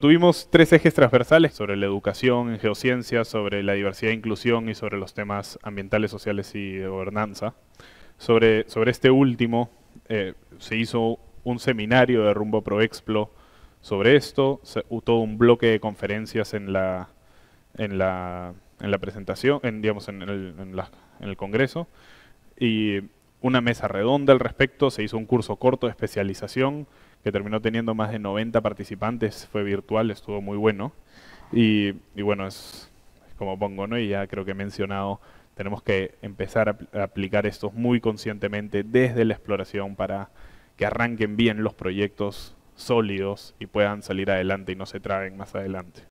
Tuvimos tres ejes transversales sobre la educación en geociencias, sobre la diversidad e inclusión y sobre los temas ambientales, sociales y de gobernanza. Sobre, sobre este último eh, se hizo un seminario de rumbo ProExplo sobre esto, se, todo un bloque de conferencias en la, en la, en la presentación, en, digamos, en el, en el Congreso, y una mesa redonda al respecto, se hizo un curso corto de especialización que terminó teniendo más de 90 participantes, fue virtual, estuvo muy bueno. Y, bueno, es, como pongo, ¿no? Y ya creo que he mencionado, tenemos que empezar a, aplicar estos muy conscientemente desde la exploración para que arranquen bien los proyectos sólidos y puedan salir adelante y no se traguen más adelante.